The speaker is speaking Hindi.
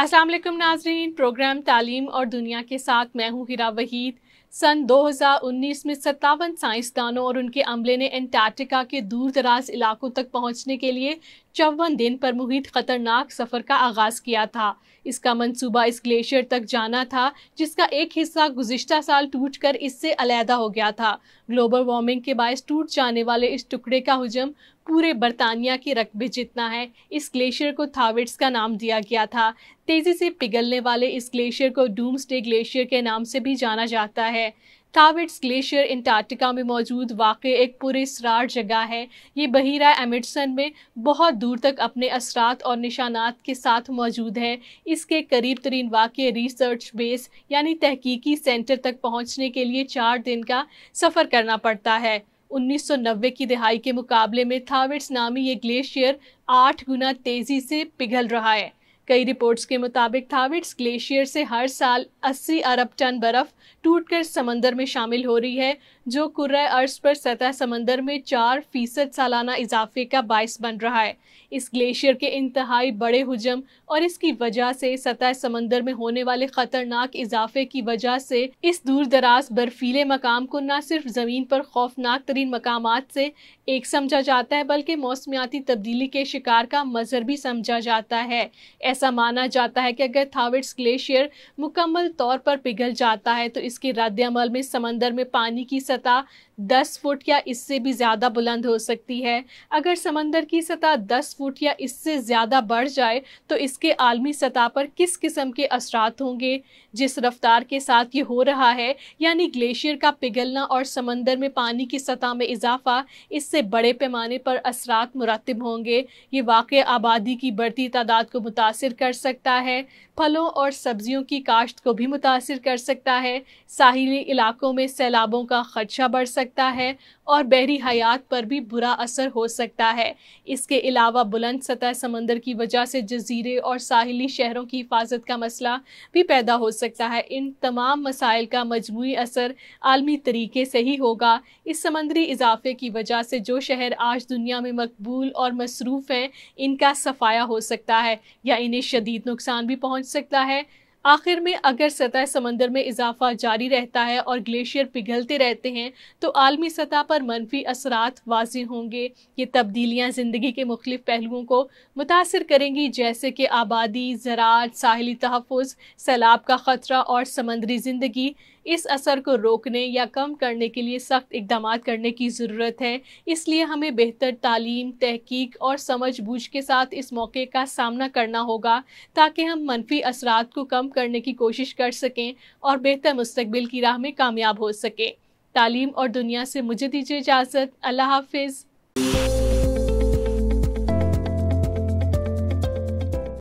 असलम नाजरीन प्रोग्राम तालीम और दुनिया के साथ मैं हूँ हिरा वहीद सन 2019 में सत्तावन साइंसदानों और उनके अमले ने एंटार्क्टिका के दूर दराज इलाकों तक पहुंचने के लिए चौवन दिन पर मुहित खतरनाक सफ़र का आगाज़ किया था इसका मंसूबा इस ग्लेशियर तक जाना था जिसका एक हिस्सा गुजशत साल टूटकर इससे अलहदा हो गया था ग्लोबल वार्मिंग के बायस टूट जाने वाले इस टुकड़े का हजम पूरे बरतानिया के रकबे जितना है इस ग्लेशियर को थाविट्स का नाम दिया गया था तेज़ी से पिघलने वाले इस ग्लेशियर को डूम्सडे ग्लेशियर के नाम से भी जाना जाता है है थाविट्स ग्लेशियर अंटार्कटिका में मौजूद वाक़ एक पुरस्रार जगह है ये बहिरा एमिटसन में बहुत दूर तक अपने असरात और निशानात के साथ मौजूद है इसके करीब तरीन वाक़ रिसर्च बेस यानी तहकीकी सेंटर तक पहुँचने के लिए चार दिन का सफ़र करना पड़ता है 1990 की दहाई के मुकाबले में थाविट्स नामी ये ग्लेशियर आठ गुना तेज़ी से पिघल रहा है कई रिपोर्ट्स के मुताबिक थाविट्स ग्लेशियर से हर साल 80 अरब टन बर्फ टूटकर समंदर में शामिल हो रही है जो कुर्र अर्ज पर सतह समंदर में चार फीसद सालाना इजाफे का बायस बन रहा है इस ग्लेशियर के इंतहाई बड़े हजम और इसकी वजह से सतह समंदर में होने वाले खतरनाक इजाफे की वजह से इस दूर दराज बर्फीले मकाम को न सिर्फ ज़मीन पर खौफनाक तरीन मकाम से एक समझा जाता है बल्कि मौसमियाती तब्दीली के शिकार का मजर भी समझा जाता है ऐसा माना जाता है कि अगर थाविट्स ग्लेशियर मुकम्मल तौर पर पिघल जाता है तो इसके रद्दमल में समंदर में पानी की सतह 10 फुट या इससे भी ज़्यादा बुलंद हो सकती है अगर समंदर की सतह 10 फुट या इससे ज़्यादा बढ़ जाए तो इसके आलमी सतह पर किस किस्म के असरात होंगे जिस रफ्तार के साथ ये हो रहा है यानी ग्लेशियर का पिघलना और समंदर में पानी की सतह में इजाफा इससे बड़े पैमाने पर असरात मुरतब होंगे ये वाक़ आबादी की बढ़ती तादाद को मुतासर मुतासर कर सकता है फलों और सब्जियों की काश्त को भी मुतासर कर सकता है साहिली इलाकों में सैलाबों का खदशा बढ़ सकता है और बहरी हयात पर भी बुरा असर हो सकता है इसके अलावा बुलंद सतह समंदर की वजह से जजीरे और साहिली शहरों की हिफाजत का मसला भी पैदा हो सकता है इन तमाम मसाइल का मजमू असर आलमी तरीके से ही होगा इस समंदरी इजाफे की वजह से जो शहर आज दुनिया में मकबूल और मसरूफ़ हैं इनका सफाया हो सकता है या इन इन्हें शदीद नुकसान भी पहुंच सकता है आखिर में अगर सतह समंदर में इजाफा जारी रहता है और ग्लेशियर पिघलते रहते हैं तो आलमी सतह पर मनफी असरात वाज होंगे ये तब्दीलियाँ ज़िंदगी के मुख्तफ पहलुओं को मुतासर करेंगी जैसे कि आबादी ज़रात साहली तहफ़ सैलाब का ख़तरा और समंदरी ज़िंदगी इस असर को रोकने या कम करने के लिए सख्त इकदाम करने की ज़रूरत है इसलिए हमें बेहतर तालीम तहकीक और समझ बूझ के साथ इस मौके का सामना करना होगा ताकि हम मनफी असरात को कम करने की कोशिश कर सकें और बेहतर मुस्तबिल की राह में कामयाब हो सकें तालीम और दुनिया से मुझे दीजिए इजाज़त अल्लाह हाफिज़